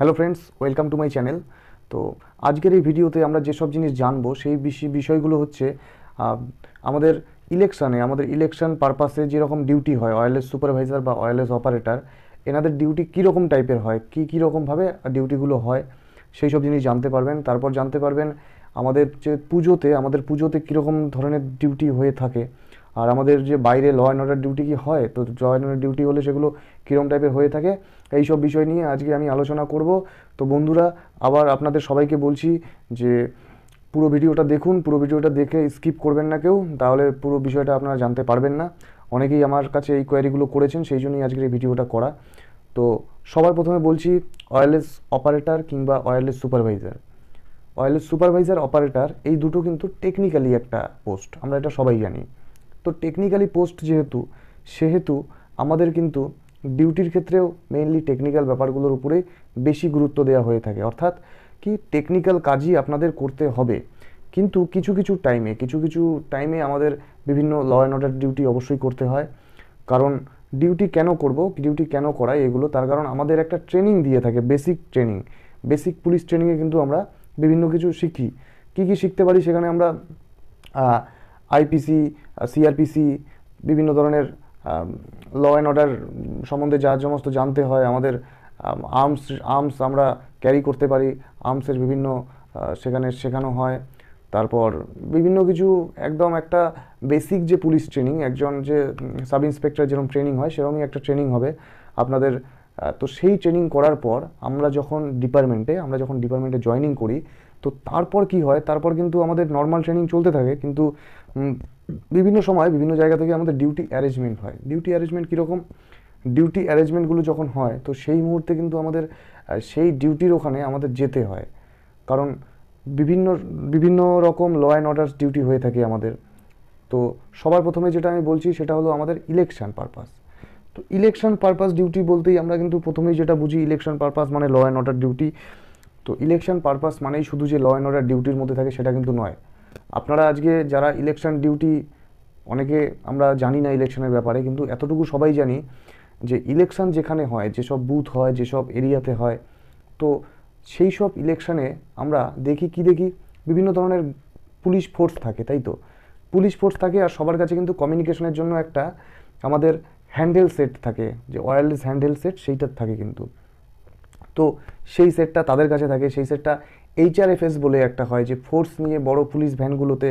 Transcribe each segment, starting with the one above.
hello friends welcome to my channel তো আজকের এই ভিডিওতে আমরা যেসব জিনিস জানবো সেই বিষয়গুলো হচ্ছে আমাদের ইলেকশানে আমাদের ইলেকশন পারপাসে যেরকম ডিউটি হয় ওয়ারলেস সুপারভাইজার বা ওয়ারলেস অপারেটর এনাদের ডিউটি কীরকম টাইপের হয় কী কীরকমভাবে ডিউটিগুলো হয় সেই সব জিনিস জানতে পারবেন তারপর জানতে পারবেন আমাদের যে পুজোতে আমাদের পুজোতে কীরকম ধরনের ডিউটি হয়ে থাকে আর আমাদের যে বাইরে ল অ্যান্ড অর্ডার ডিউটি কি হয় তো ল অ্যান্ড অর্ডার ডিউটি হলে সেগুলো কীরকম টাইপের হয়ে থাকে এই সব বিষয় নিয়ে আজকে আমি আলোচনা করব তো বন্ধুরা আবার আপনাদের সবাইকে বলছি যে পুরো ভিডিওটা দেখুন পুরো ভিডিওটা দেখে স্কিপ করবেন না কেউ তাহলে পুরো বিষয়টা আপনারা জানতে পারবেন না অনেকেই আমার কাছে এই কোয়ারিগুলো করেছেন সেই জন্যই আজকের এই ভিডিওটা করা তো সবার প্রথমে বলছি ওয়্যারলেস অপারেটর কিংবা wireless supervisor wireless supervisor operator এই দুটো কিন্তু টেকনিক্যালি একটা পোস্ট আমরা এটা সবাই জানি তো টেকনিক্যালি পোস্ট যেহেতু সেহেতু আমাদের কিন্তু ডিউটির ক্ষেত্রেও মেইনলি টেকনিক্যাল ব্যাপারগুলোর উপরে বেশি গুরুত্ব দেওয়া হয়ে থাকে অর্থাৎ কি টেকনিক্যাল কাজই আপনাদের করতে হবে কিন্তু কিছু কিছু টাইমে কিছু কিছু টাইমে আমাদের বিভিন্ন ল অ্যান্ড অর্ডার ডিউটি অবশ্যই করতে হয় কারণ ডিউটি কেন করব ডিউটি কেন করাই এগুলো তার কারণ আমাদের একটা ট্রেনিং দিয়ে থাকে বেসিক ট্রেনিং বেসিক পুলিশ ট্রেনিংয়ে কিন্তু আমরা বিভিন্ন কিছু শিখি কী কী শিখতে পারি সেখানে আমরা আইপিসি সিআরপিসি বিভিন্ন ধরনের ল অ্যান্ড অর্ডার সম্বন্ধে যা সমস্ত জানতে হয় আমাদের আর্মস আর্মস আমরা ক্যারি করতে পারি আর্মসের বিভিন্ন সেখানে শেখানো হয় তারপর বিভিন্ন কিছু একদম একটা বেসিক যে পুলিশ ট্রেনিং একজন যে সাব ইন্সপেক্টর যেরকম ট্রেনিং হয় সেরকমই একটা ট্রেনিং হবে আপনাদের তো সেই ট্রেনিং করার পর আমরা যখন ডিপার্টমেন্টে আমরা যখন ডিপার্টমেন্টে জয়নিং করি তো তারপর কি হয় তারপর কিন্তু আমাদের নর্মাল ট্রেনিং চলতে থাকে কিন্তু বিভিন্ন সময় বিভিন্ন জায়গা থেকে আমাদের ডিউটি অ্যারেঞ্জমেন্ট হয় ডিউটি অ্যারেঞ্জমেন্ট কীরকম ডিউটি অ্যারেঞ্জমেন্টগুলো যখন হয় তো সেই মুহূর্তে কিন্তু আমাদের সেই ডিউটির ওখানে আমাদের যেতে হয় কারণ বিভিন্ন বিভিন্ন রকম ল অ্যান্ড অর্ডার ডিউটি হয়ে থাকে আমাদের তো সবার প্রথমে যেটা আমি বলছি সেটা হলো আমাদের ইলেকশন পারপাস তো ইলেকশন পারপাস ডিউটি বলতেই আমরা কিন্তু প্রথমেই যেটা বুঝি ইলেকশন পারপাস মানে ল অ্যান্ড অর্ডার ডিউটি তো ইলেকশন পারপাস মানেই শুধু যে ল অ্যান্ড অর্ডার ডিউটির মধ্যে থাকে সেটা কিন্তু নয় আপনারা আজকে যারা ইলেকশন ডিউটি অনেকে আমরা জানি না ইলেকশনের ব্যাপারে কিন্তু এতটুকু সবাই জানি যে ইলেকশন যেখানে হয় যেসব বুথ হয় যেসব এরিয়াতে হয় তো সেই সব ইলেকশানে আমরা দেখি কি দেখি বিভিন্ন ধরনের পুলিশ ফোর্স থাকে তাই তো পুলিশ ফোর্স থাকে আর সবার কাছে কিন্তু কমিউনিকেশনের জন্য একটা আমাদের হ্যান্ডেল সেট থাকে যে ওয়্যারলেস হ্যান্ডেল সেট সেইটার থাকে কিন্তু তো সেই সেটটা তাদের কাছে থাকে সেই সেটটা এইচআরএফএস বলে একটা হয় যে ফোর্স নিয়ে বড় পুলিশ ভ্যানগুলোতে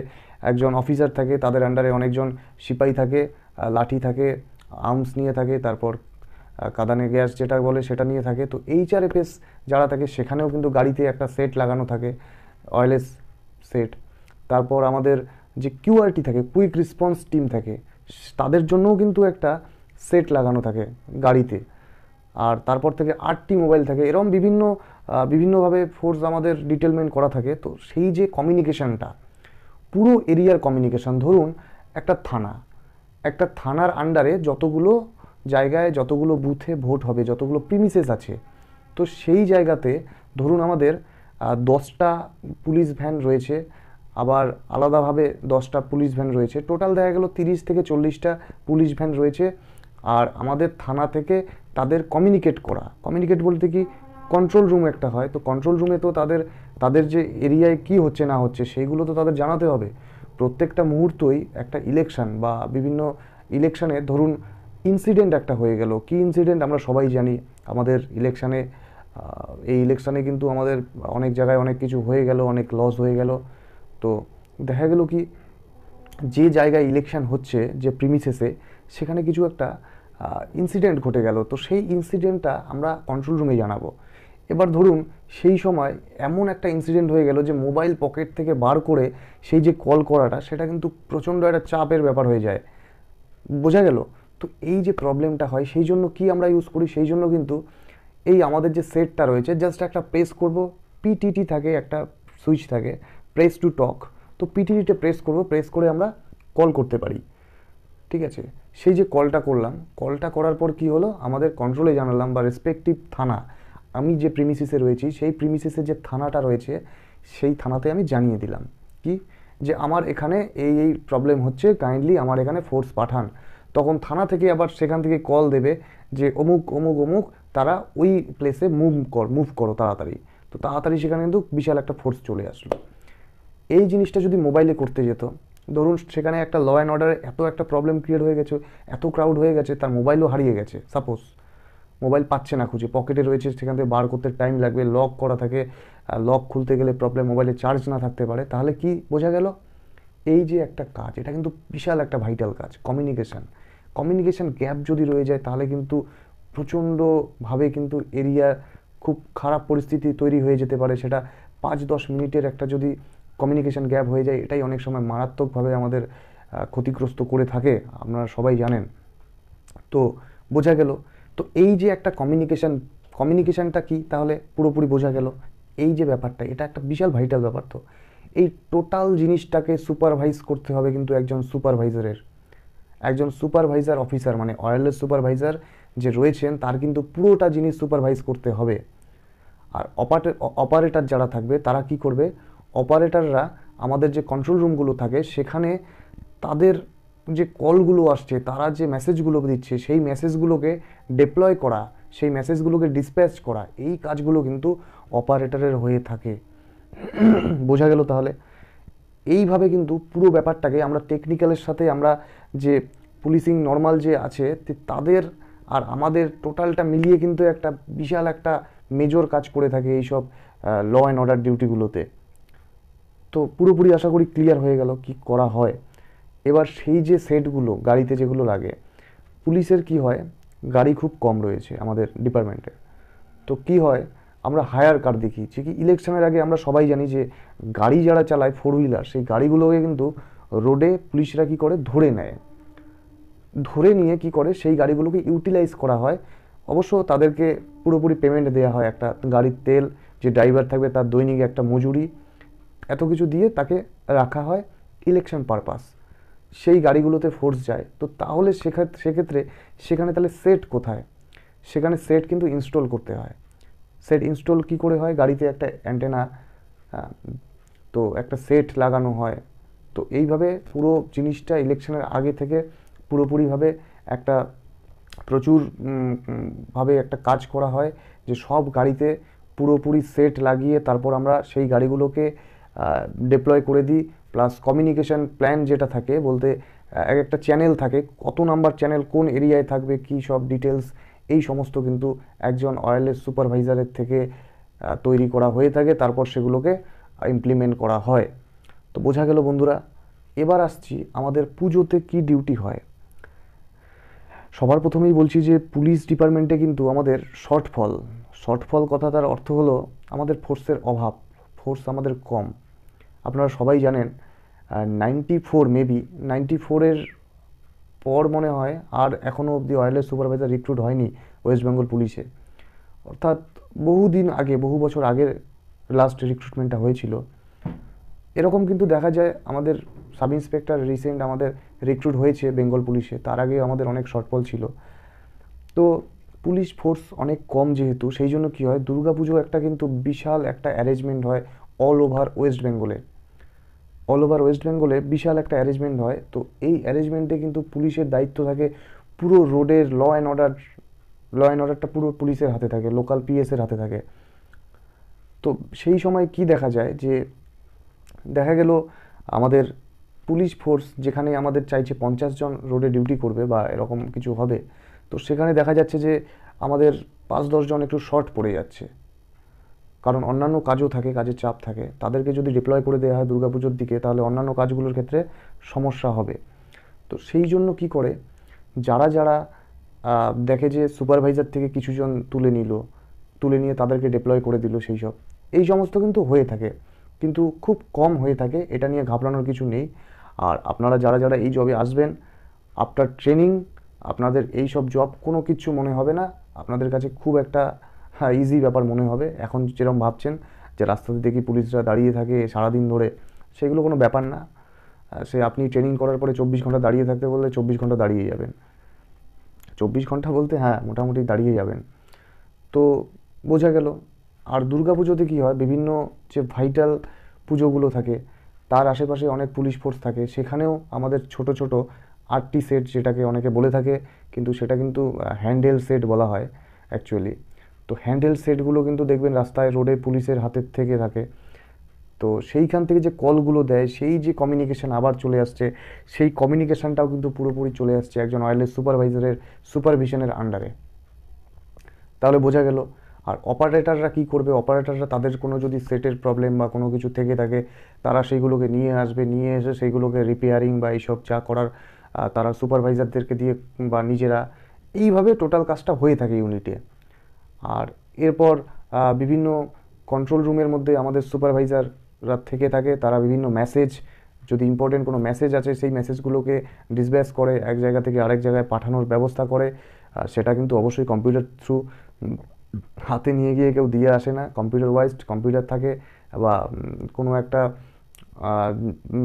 একজন অফিসার থাকে তাদের আন্ডারে অনেকজন সিপাহী থাকে লাঠি থাকে আর্মস নিয়ে থাকে তারপর কাদানে গ্যাস যেটা বলে সেটা নিয়ে থাকে তো এইচআরএফএস যারা থাকে সেখানেও কিন্তু গাড়িতে একটা সেট লাগানো থাকে অয়েলেস সেট তারপর আমাদের যে কিউআরটি থাকে কুইক রেসপন্স টিম থাকে তাদের জন্যও কিন্তু একটা সেট লাগানো থাকে গাড়িতে আর তারপর থেকে আটটি মোবাইল থাকে এরম বিভিন্ন বিভিন্নভাবে ফোর্স আমাদের ডিটেলমেন্ট করা থাকে তো সেই যে কমিউনিকেশানটা পুরো এরিয়ার কমিউনিকেশান ধরুন একটা থানা একটা থানার আন্ডারে যতগুলো জায়গায় যতগুলো বুথে ভোট হবে যতগুলো প্রিমিসেস আছে তো সেই জায়গাতে ধরুন আমাদের দশটা পুলিশ ভ্যান রয়েছে আবার আলাদাভাবে দশটা পুলিশ ভ্যান রয়েছে টোটাল দেখা গেল তিরিশ থেকে চল্লিশটা পুলিশ ভ্যান রয়েছে আর আমাদের থানা থেকে তাদের কমিউনিকেট করা কমিউনিকেট বলতে কি কন্ট্রোল রুম একটা হয় তো কন্ট্রোল রুমে তো তাদের তাদের যে এরিয়ায় কি হচ্ছে না হচ্ছে সেইগুলো তো তাদের জানাতে হবে প্রত্যেকটা মুহূর্তই একটা ইলেকশান বা বিভিন্ন ইলেকশানে ধরুন ইনসিডেন্ট একটা হয়ে গেল কি ইনসিডেন্ট আমরা সবাই জানি আমাদের ইলেকশানে এই ইলেকশানে কিন্তু আমাদের অনেক জায়গায় অনেক কিছু হয়ে গেল অনেক লস হয়ে গেল তো দেখা গেল কি যে জায়গায় ইলেকশান হচ্ছে যে প্রিমিসেসে সেখানে কিছু একটা ইনসিডেন্ট ঘটে গেল তো সেই ইনসিডেন্টটা আমরা কন্ট্রোল রুমে জানাবো এবার ধরুন সেই সময় এমন একটা ইনসিডেন্ট হয়ে গেল যে মোবাইল পকেট থেকে বার করে সেই যে কল করাটা সেটা কিন্তু প্রচণ্ড একটা চাপের ব্যাপার হয়ে যায় বোঝা গেল তো এই যে প্রবলেমটা হয় সেই জন্য কি আমরা ইউজ করি সেই জন্য কিন্তু এই আমাদের যে সেটটা রয়েছে জাস্ট একটা প্রেস করব পিটিটি থাকে একটা সুইচ থাকে প্রেস টু টক তো পিটিটিতে প্রেস করব প্রেস করে আমরা কল করতে পারি ঠিক আছে সেই যে কলটা করলাম কলটা করার পর কি হলো আমাদের কন্ট্রোলে জানালাম বা রেসপেক্টিভ থানা আমি যে প্রিমিসিসে রয়েছি সেই প্রিমিসিসে যে থানাটা রয়েছে সেই থানাতে আমি জানিয়ে দিলাম কি যে আমার এখানে এই এই প্রবলেম হচ্ছে কাইন্ডলি আমার এখানে ফোর্স পাঠান তখন থানা থেকে আবার সেখান থেকে কল দেবে যে অমুক অমুক অমুক তারা ওই প্লেসে মুভ কর মুভ করো তাড়াতাড়ি তো তাড়াতাড়ি সেখানে কিন্তু বিশাল একটা ফোর্স চলে আসলো এই জিনিসটা যদি মোবাইলে করতে যেত ধরুন সেখানে একটা ল অ্যান্ড অর্ডারে এত একটা প্রবলেম ক্রিয়েট হয়ে গেছে এত ক্রাউড হয়ে গেছে তার মোবাইলও হারিয়ে গেছে সাপোজ মোবাইল পাচ্ছে না খুঁজে পকেটে রয়েছে সেখান থেকে বার করতে টাইম লাগবে লক করা থাকে লক খুলতে গেলে প্রবলেম মোবাইলে চার্জ না থাকতে পারে তাহলে কি বোঝা গেল এই যে একটা কাজ এটা কিন্তু বিশাল একটা ভাইটাল কাজ কমিউনিকেশান কমিউনিকেশান গ্যাপ যদি রয়ে যায় তাহলে কিন্তু প্রচণ্ডভাবে কিন্তু এরিয়া খুব খারাপ পরিস্থিতি তৈরি হয়ে যেতে পারে সেটা পাঁচ দশ মিনিটের একটা যদি কমিউনিকেশান গ্যাপ হয়ে যায় এটাই অনেক সময় মারাত্মকভাবে আমাদের ক্ষতিগ্রস্ত করে থাকে আপনারা সবাই জানেন তো বোঝা গেল তো এই যে একটা কমিউনিকেশান কমিউনিকেশানটা কি তাহলে পুরোপুরি বোঝা গেল এই যে ব্যাপারটা এটা একটা বিশাল ভাইটাল ব্যাপার তো এই টোটাল জিনিসটাকে সুপারভাইজ করতে হবে কিন্তু একজন সুপারভাইজারের একজন সুপারভাইজার অফিসার মানে অয়েলের সুপারভাইজার যে রয়েছেন তার কিন্তু পুরোটা জিনিস সুপারভাইজ করতে হবে আর অপারে অপারেটার যারা থাকবে তারা কি করবে অপারেটাররা আমাদের যে কন্ট্রোল রুমগুলো থাকে সেখানে তাদের যে কলগুলো আসছে তারা যে মেসেজগুলো দিচ্ছে সেই মেসেজগুলোকে ডিপ্লয় করা সেই মেসেজগুলোকে ডিসপ্যাচ করা এই কাজগুলো কিন্তু অপারেটরের হয়ে থাকে বোঝা গেল তাহলে এইভাবে কিন্তু পুরো ব্যাপারটাকে আমরা টেকনিক্যালের সাথে আমরা যে পুলিশিং নর্মাল যে আছে তাদের আর আমাদের টোটালটা মিলিয়ে কিন্তু একটা বিশাল একটা মেজর কাজ করে থাকে এইসব ল অ্যান্ড অর্ডার ডিউটিগুলোতে তো পুরোপুরি আশা করি ক্লিয়ার হয়ে গেল কি করা হয় এবার সেই যে সেটগুলো গাড়িতে যেগুলো লাগে পুলিশের কি হয় গাড়ি খুব কম রয়েছে আমাদের ডিপার্টমেন্টে তো কি হয় আমরা হায়ার কার দেখি যে কি ইলেকশনের আগে আমরা সবাই জানি যে গাড়ি যারা চালায় ফোর হুইলার সেই গাড়িগুলোকে কিন্তু রোডে পুলিশরা কি করে ধরে নেয় ধরে নিয়ে কি করে সেই গাড়িগুলোকে ইউটিলাইজ করা হয় অবশ্য তাদেরকে পুরোপুরি পেমেন্ট দেওয়া হয় একটা গাড়ির তেল যে ড্রাইভার থাকবে তার দৈনিক একটা মজুরি এত কিছু দিয়ে তাকে রাখা হয় ইলেকশন পারপাস সেই গাড়িগুলোতে ফোর্স যায় তো তাহলে সেক্ষেত্রে সেখানে তাহলে সেট কোথায় সেখানে সেট কিন্তু ইনস্টল করতে হয় সেট ইনস্টল কি করে হয় গাড়িতে একটা অ্যান্টেনা তো একটা সেট লাগানো হয় তো এইভাবে পুরো জিনিসটা ইলেকশনের আগে থেকে পুরোপুরিভাবে একটা প্রচুর ভাবে একটা কাজ করা হয় যে সব গাড়িতে পুরোপুরি সেট লাগিয়ে তারপর আমরা সেই গাড়িগুলোকে ডিপ্লয় করে দিই প্লাস কমিউনিকেশান প্ল্যান যেটা থাকে বলতে এক একটা চ্যানেল থাকে কত নাম্বার চ্যানেল কোন এরিয়ায় থাকবে কী সব ডিটেলস এই সমস্ত কিন্তু একজন অয়েলের সুপারভাইজারের থেকে তৈরি করা হয়ে থাকে তারপর সেগুলোকে ইমপ্লিমেন্ট করা হয় তো বোঝা গেল বন্ধুরা এবার আসছি আমাদের পুজোতে কি ডিউটি হয় সবার প্রথমেই বলছি যে পুলিশ ডিপার্টমেন্টে কিন্তু আমাদের শর্টফল শর্টফল কথাটার অর্থ হলো আমাদের ফোর্সের অভাব ফোর্স আমাদের কম আপনারা সবাই জানেন নাইনটি ফোর মেবি নাইনটি ফোরের পর মনে হয় আর এখনও অবধি ওয়ারলেস সুপারভাইজার রিক্রুট হয়নি ওয়েস্ট বেঙ্গল পুলিশে অর্থাৎ বহুদিন আগে বহু বছর আগে লাস্ট রিক্রুটমেন্টটা হয়েছিল এরকম কিন্তু দেখা যায় আমাদের সাব ইন্সপেক্টর রিসেন্ট আমাদের রিক্রুট হয়েছে বেঙ্গল পুলিশে তার আগে আমাদের অনেক শর্টফল ছিল তো পুলিশ ফোর্স অনেক কম যেহেতু সেই জন্য কী হয় দুর্গাপুজো একটা কিন্তু বিশাল একটা অ্যারেঞ্জমেন্ট হয় অল ওভার ওয়েস্ট বেঙ্গলে অল ওভার ওয়েস্ট বেঙ্গলে বিশাল একটা অ্যারেঞ্জমেন্ট হয় তো এই অ্যারেঞ্জমেন্টে কিন্তু পুলিশের দায়িত্ব থাকে পুরো রোডের law and order law and অর্ডারটা পুরো পুলিশের হাতে থাকে লোকাল পিএসের হাতে থাকে তো সেই সময় কি দেখা যায় যে দেখা গেল আমাদের পুলিশ ফোর্স যেখানে আমাদের চাইছে পঞ্চাশ জন রোডে ডিউটি করবে বা এরকম কিছু হবে তো সেখানে দেখা যাচ্ছে যে আমাদের পাঁচ দশজন একটু শর্ট পড়ে যাচ্ছে কারণ অন্যান্য কাজও থাকে কাজের চাপ থাকে তাদেরকে যদি ডিপ্লয় করে দেওয়া হয় দুর্গাপুজোর দিকে তাহলে অন্যান্য কাজগুলোর ক্ষেত্রে সমস্যা হবে তো সেই জন্য কি করে যারা যারা দেখে যে সুপারভাইজার থেকে কিছুজন তুলে নিল তুলে নিয়ে তাদেরকে ডিপ্লয় করে দিল সেই সব এই সমস্ত কিন্তু হয়ে থাকে কিন্তু খুব কম হয়ে থাকে এটা নিয়ে ঘাবড়ানোর কিছু নেই আর আপনারা যারা যারা এই জবে আসবেন আফটার ট্রেনিং আপনাদের এই সব জব কোনো কিছু মনে হবে না আপনাদের কাছে খুব একটা হ্যাঁ ইজি ব্যাপার মনে হবে এখন যেরকম ভাবছেন যে রাস্তাতে দেখি পুলিশরা দাঁড়িয়ে থাকে সারাদিন ধরে সেগুলো কোনো ব্যাপার না সে আপনি ট্রেনিং করার পরে চব্বিশ ঘন্টা দাঁড়িয়ে থাকতে বললে চব্বিশ ঘন্টা দাঁড়িয়ে যাবেন চব্বিশ ঘন্টা বলতে হ্যাঁ মোটামুটি দাঁড়িয়ে যাবেন তো বোঝা গেল আর দুর্গা পুজোতে কী হয় বিভিন্ন যে ভাইটাল পুজোগুলো থাকে তার আশেপাশে অনেক পুলিশ ফোর্স থাকে সেখানেও আমাদের ছোট ছোট আটটি সেট যেটাকে অনেকে বলে থাকে কিন্তু সেটা কিন্তু হ্যান্ডেল সেট বলা হয় অ্যাকচুয়ালি তো হ্যান্ডেল সেটগুলো কিন্তু দেখবেন রাস্তায় রোডে পুলিশের হাতের থেকে থাকে তো সেইখান থেকে যে কলগুলো দেয় সেই যে কমিউনিকেশান আবার চলে আসছে সেই কমিউনিকেশানটাও কিন্তু পুরোপুরি চলে আসছে একজন ওয়্যারলেস সুপারভাইজারের সুপারভিশনের আন্ডারে তাহলে বোঝা গেল আর অপারেটাররা কি করবে অপারেটাররা তাদের কোনো যদি সেটের প্রবলেম বা কোনো কিছু থেকে থাকে তারা সেইগুলোকে নিয়ে আসবে নিয়ে এসে সেইগুলোকে রিপেয়ারিং বা এইসব যা করার তারা সুপারভাইজারদেরকে দিয়ে বা নিজেরা এইভাবে টোটাল কাজটা হয়ে থাকে ইউনিটে আর এরপর বিভিন্ন কন্ট্রোল রুমের মধ্যে আমাদের সুপারভাইজাররা থেকে থাকে তারা বিভিন্ন মেসেজ যদি ইম্পর্টেন্ট কোনো মেসেজ আছে সেই মেসেজগুলোকে ডিসব্যাচ করে এক জায়গা থেকে আরেক জায়গায় পাঠানোর ব্যবস্থা করে সেটা কিন্তু অবশ্যই কম্পিউটার থ্রু হাতে নিয়ে গিয়ে কেউ দিয়ে আসে না কম্পিউটার ওয়াইজ কম্পিউটার থাকে বা কোনো একটা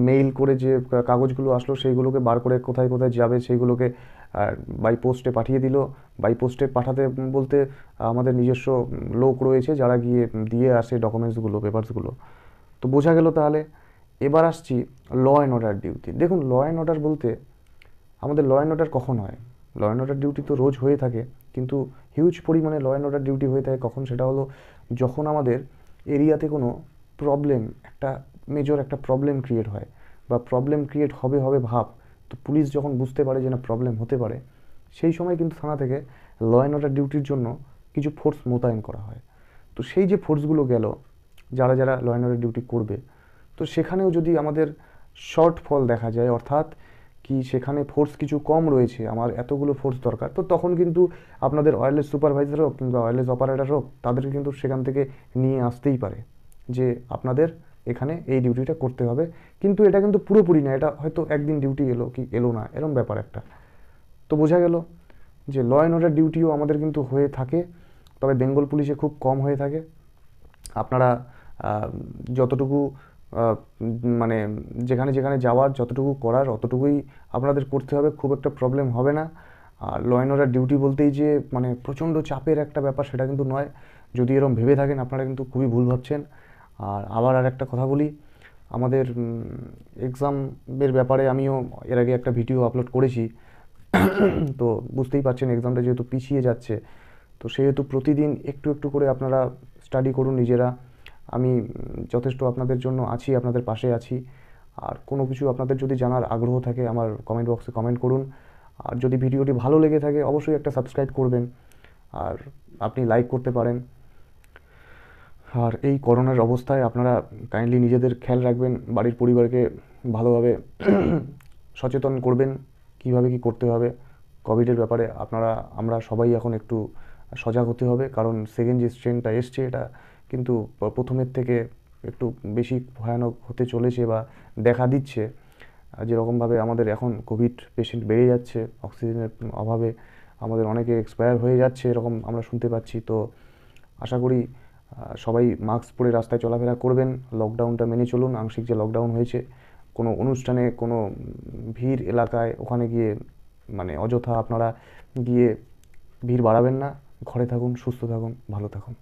মেইল করে যে কাগজগুলো আসলো সেইগুলোকে বার করে কোথায় কোথায় যাবে সেইগুলোকে আর বাই পোস্টে পাঠিয়ে দিল বাই পোস্টে পাঠাতে বলতে আমাদের নিজস্ব লোক রয়েছে যারা গিয়ে দিয়ে আসে ডকুমেন্টসগুলো পেপারসগুলো তো বোঝা গেল তাহলে এবার আসছি ল অ্যান্ড অর্ডার ডিউটি দেখুন ল অ্যান্ড অর্ডার বলতে আমাদের ল অ্যান্ড অর্ডার কখন হয় ল অ্যান্ড অর্ডার ডিউটি তো রোজ হয়ে থাকে কিন্তু হিউজ পরিমাণে ল অ্যান্ড অর্ডার ডিউটি হয়ে থাকে কখন সেটা হলো যখন আমাদের এরিয়াতে কোনো প্রবলেম একটা মেজর একটা প্রবলেম ক্রিয়েট হয় বা প্রবলেম ক্রিয়েট হবে হবে ভাব তো পুলিশ যখন বুঝতে পারে যে না প্রবলেম হতে পারে সেই সময় কিন্তু থানা থেকে ল অ্যান্ড অর্ডার ডিউটির জন্য কিছু ফোর্স মোতায়েন করা হয় তো সেই যে ফোর্সগুলো গেল যারা যারা ল অ্যান্ড ডিউটি করবে তো সেখানেও যদি আমাদের শর্ট ফল দেখা যায় অর্থাৎ কি সেখানে ফোর্স কিছু কম রয়েছে আমার এতগুলো ফোর্স দরকার তো তখন কিন্তু আপনাদের অয়েলেস সুপারভাইজার হোক কিংবা অয়েলেস অপারেটর হোক তাদেরকে কিন্তু সেখান থেকে নিয়ে আসতেই পারে যে আপনাদের এখানে এই ডিউটিটা করতে হবে কিন্তু এটা কিন্তু পুরোপুরি না এটা হয়তো একদিন ডিউটি এলো কি এলো না এরম ব্যাপার একটা তো বোঝা গেল যে ল অ্যান্ড অর্ডার ডিউটিও আমাদের কিন্তু হয়ে থাকে তবে বেঙ্গল পুলিশে খুব কম হয়ে থাকে আপনারা যতটুকু মানে যেখানে যেখানে যাওয়ার যতটুকু করার অতটুকুই আপনাদের করতে হবে খুব একটা প্রবলেম হবে না আর ল অ্যান্ড অর্ডার ডিউটি বলতেই যে মানে প্রচণ্ড চাপের একটা ব্যাপার সেটা কিন্তু নয় যদি এরম ভেবে থাকেন আপনারা কিন্তু খুবই ভুল ভাবছেন আর আবার আর একটা কথা বলি আমাদের এক্সামের ব্যাপারে আমিও এর আগে একটা ভিডিও আপলোড করেছি তো বুঝতেই পারছেন এক্সামটা যেহেতু পিছিয়ে যাচ্ছে তো সেহেতু প্রতিদিন একটু একটু করে আপনারা স্টাডি করুন নিজেরা আমি যথেষ্ট আপনাদের জন্য আছি আপনাদের পাশে আছি আর কোনো কিছু আপনাদের যদি জানার আগ্রহ থাকে আমার কমেন্ট বক্সে কমেন্ট করুন আর যদি ভিডিওটি ভালো লেগে থাকে অবশ্যই একটা সাবস্ক্রাইব করবেন আর আপনি লাইক করতে পারেন আর এই করোনার অবস্থায় আপনারা কাইন্ডলি নিজেদের খেয়াল রাখবেন বাড়ির পরিবারকে ভালোভাবে সচেতন করবেন কিভাবে কি করতে হবে কোভিডের ব্যাপারে আপনারা আমরা সবাই এখন একটু সজাগ হতে হবে কারণ সেকেন্ড যে স্ট্রেনটা এসছে এটা কিন্তু প্রথমের থেকে একটু বেশি ভয়ানক হতে চলেছে বা দেখা দিচ্ছে যেরকমভাবে আমাদের এখন কোভিড পেশেন্ট বেড়ে যাচ্ছে অক্সিজেনের অভাবে আমাদের অনেকে এক্সপায়ার হয়ে যাচ্ছে এরকম আমরা শুনতে পাচ্ছি তো আশা করি সবাই মাস্ক পরে রাস্তায় চলাফেরা করবেন লকডাউনটা মেনে চলুন আংশিক যে লকডাউন হয়েছে কোনো অনুষ্ঠানে কোনো ভিড় এলাকায় ওখানে গিয়ে মানে অযথা আপনারা গিয়ে ভিড় বাড়াবেন না ঘরে থাকুন সুস্থ থাকুন ভালো থাকুন